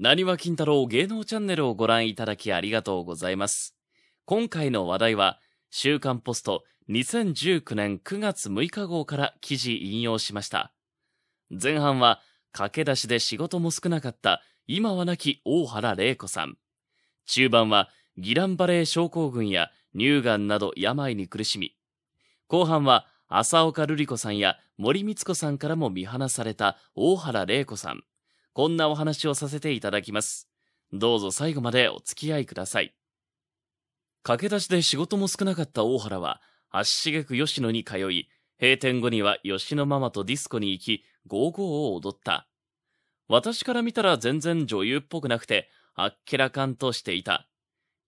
なにわ金太郎芸能チャンネルをご覧いただきありがとうございます。今回の話題は、週刊ポスト2019年9月6日号から記事引用しました。前半は、駆け出しで仕事も少なかった今は亡き大原玲子さん。中盤は、ギランバレー症候群や乳がんなど病に苦しみ、後半は、浅岡瑠璃子さんや森光子さんからも見放された大原玲子さん。こんなお話をさせていただきます。どうぞ最後までお付き合いください。駆け出しで仕事も少なかった大原は、足しげく吉野に通い、閉店後には吉野ママとディスコに行き、ゴーゴーを踊った。私から見たら全然女優っぽくなくて、あっけらかんとしていた。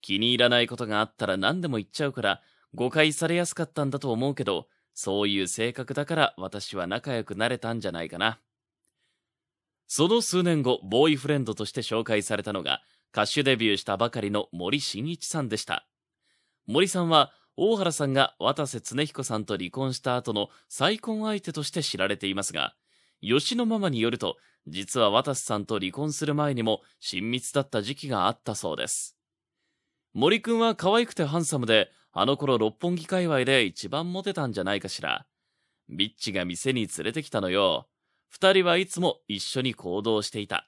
気に入らないことがあったら何でも言っちゃうから、誤解されやすかったんだと思うけど、そういう性格だから私は仲良くなれたんじゃないかな。その数年後、ボーイフレンドとして紹介されたのが、歌手デビューしたばかりの森進一さんでした。森さんは、大原さんが渡瀬恒彦さんと離婚した後の再婚相手として知られていますが、吉野ママによると、実は渡瀬さんと離婚する前にも親密だった時期があったそうです。森くんは可愛くてハンサムで、あの頃六本木界隈で一番モテたんじゃないかしら。ビッチが店に連れてきたのよ。二人はいつも一緒に行動していた。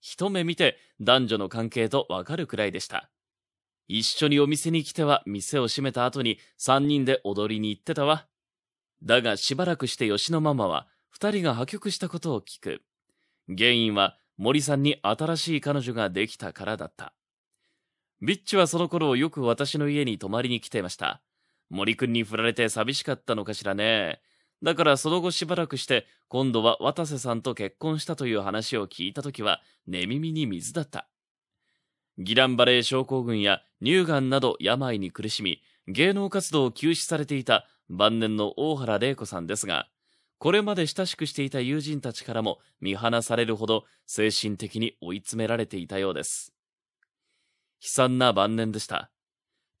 一目見て男女の関係とわかるくらいでした。一緒にお店に来ては店を閉めた後に三人で踊りに行ってたわ。だがしばらくして吉野ママは二人が破局したことを聞く。原因は森さんに新しい彼女ができたからだった。ビッチはその頃よく私の家に泊まりに来ていました。森くんに振られて寂しかったのかしらね。だからその後しばらくして、今度は渡瀬さんと結婚したという話を聞いた時は、寝耳に水だった。ギランバレー症候群や乳がんなど病に苦しみ、芸能活動を休止されていた晩年の大原玲子さんですが、これまで親しくしていた友人たちからも見放されるほど精神的に追い詰められていたようです。悲惨な晩年でした。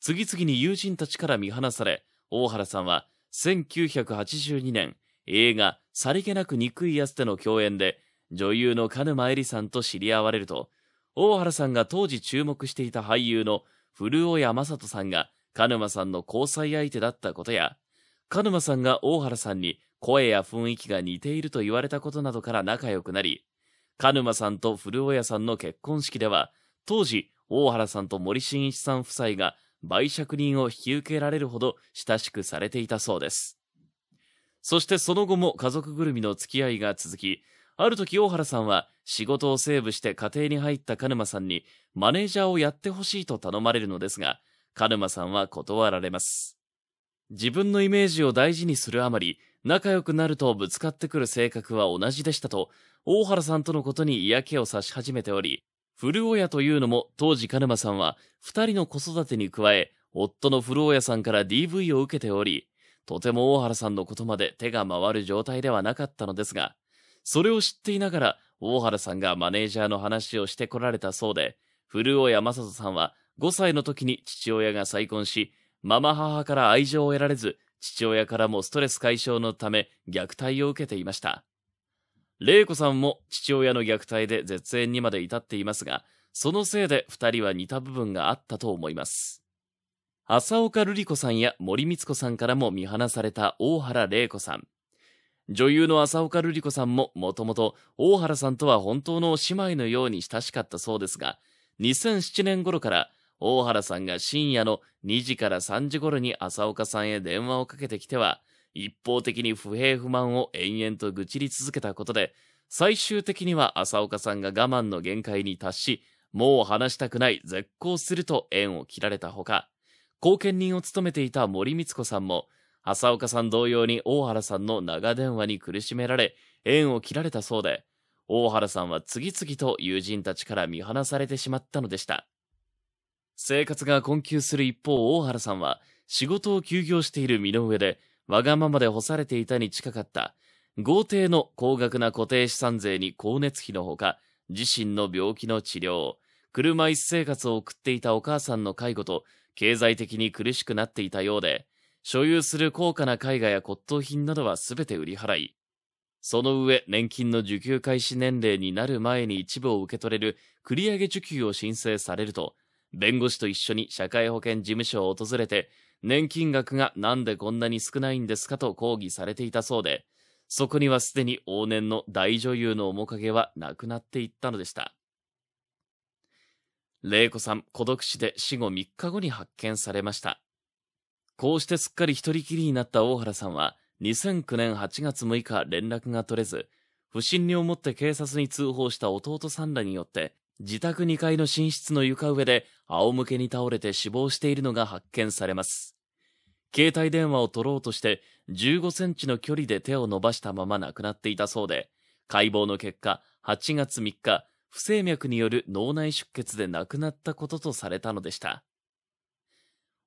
次々に友人たちから見放され、大原さんは1982年、映画、さりげなく憎いやつでの共演で、女優の鹿沼絵里さんと知り合われると、大原さんが当時注目していた俳優の古尾山雅人さんが鹿沼さんの交際相手だったことや、鹿沼さんが大原さんに声や雰囲気が似ていると言われたことなどから仲良くなり、鹿沼さんと古尾屋さんの結婚式では、当時、大原さんと森進一さん夫妻が媒酌人を引き受けられるほど親しくされていたそうです。そしてその後も家族ぐるみの付き合いが続き、ある時大原さんは仕事をセーブして家庭に入った鹿沼さんにマネージャーをやってほしいと頼まれるのですが、鹿沼さんは断られます。自分のイメージを大事にするあまり、仲良くなるとぶつかってくる性格は同じでしたと、大原さんとのことに嫌気をさし始めており、古親というのも当時鹿沼さんは二人の子育てに加え、夫の古親さんから DV を受けており、とても大原さんのことまで手が回る状態ではなかったのですが、それを知っていながら大原さんがマネージャーの話をしてこられたそうで、古親正人さんは5歳の時に父親が再婚し、ママ母から愛情を得られず、父親からもストレス解消のため虐待を受けていました。玲子さんも父親の虐待で絶縁にまで至っていますが、そのせいで二人は似た部分があったと思います。浅岡瑠璃子さんや森光子さんからも見放された大原玲子さん。女優の浅岡瑠璃子さんももともと大原さんとは本当の姉妹のように親しかったそうですが、2007年頃から大原さんが深夜の2時から3時頃に浅岡さんへ電話をかけてきては、一方的に不平不満を延々と愚痴り続けたことで、最終的には浅岡さんが我慢の限界に達し、もう話したくない、絶交すると縁を切られたほか、後見人を務めていた森光子さんも、浅岡さん同様に大原さんの長電話に苦しめられ、縁を切られたそうで、大原さんは次々と友人たちから見放されてしまったのでした。生活が困窮する一方、大原さんは仕事を休業している身の上で、わがままで干されていたに近かった豪邸の高額な固定資産税に光熱費のほか、自身の病気の治療、車椅子生活を送っていたお母さんの介護と経済的に苦しくなっていたようで、所有する高価な絵画や骨董品などはすべて売り払い、その上、年金の受給開始年齢になる前に一部を受け取れる繰り上げ受給を申請されると、弁護士と一緒に社会保険事務所を訪れて、年金額がなんでこんなに少ないんですかと抗議されていたそうで、そこにはすでに往年の大女優の面影はなくなっていったのでした。玲子さん、孤独死で死後3日後に発見されました。こうしてすっかり一人きりになった大原さんは、2009年8月6日連絡が取れず、不審に思って警察に通報した弟さんらによって自宅2階の寝室の床上で仰向けに倒れて死亡しているのが発見されます。携帯電話を取ろうとして15センチの距離で手を伸ばしたまま亡くなっていたそうで、解剖の結果、8月3日、不整脈による脳内出血で亡くなったこととされたのでした。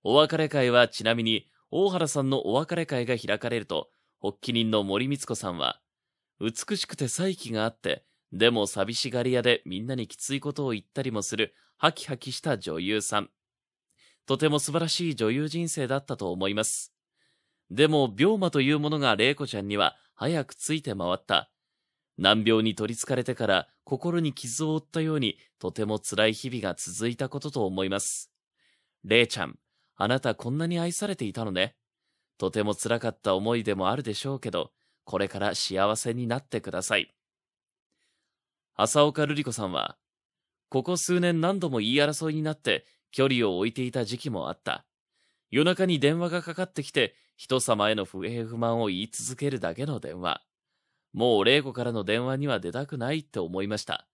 お別れ会はちなみに、大原さんのお別れ会が開かれると、発起人の森光子さんは、美しくて再起があって、でも寂しがり屋でみんなにきついことを言ったりもするハキハキした女優さん。とても素晴らしい女優人生だったと思います。でも、病魔というものが玲子ちゃんには早くついて回った。難病に取りつかれてから心に傷を負ったようにとても辛い日々が続いたことと思います。玲ちゃん、あなたこんなに愛されていたのね。とても辛かった思いでもあるでしょうけど、これから幸せになってください。浅岡瑠璃子さんは、ここ数年何度も言い争いになって距離を置いていた時期もあった。夜中に電話がかかってきて、人様への不平不満を言い続けるだけの電話。もう玲子からの電話には出たくないって思いました。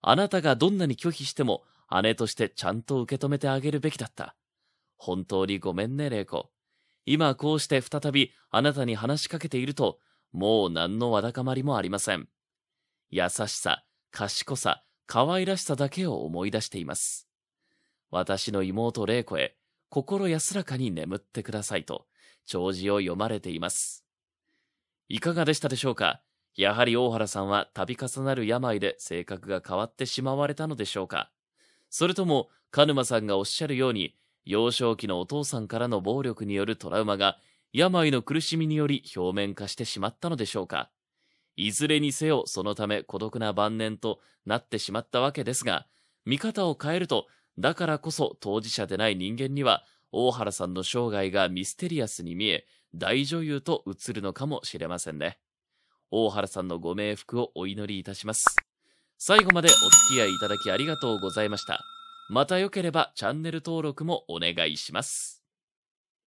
あなたがどんなに拒否しても姉としてちゃんと受け止めてあげるべきだった。本当にごめんね、玲子。今こうして再びあなたに話しかけていると、もう何のわだかまりもありません。優しさ、賢さ、可愛らしさだけを思い出しています。私の妹玲子へ、心安らかに眠ってくださいと、弔辞を読まれています。いかがでしたでしょうかやはり大原さんは度重なる病で性格が変わってしまわれたのでしょうかそれとも、鹿沼さんがおっしゃるように、幼少期のお父さんからの暴力によるトラウマが、病の苦しみにより表面化してしまったのでしょうかいずれにせよそのため孤独な晩年となってしまったわけですが、見方を変えると、だからこそ当事者でない人間には、大原さんの生涯がミステリアスに見え、大女優と映るのかもしれませんね。大原さんのご冥福をお祈りいたします。最後までお付き合いいただきありがとうございました。また良ければチャンネル登録もお願いします。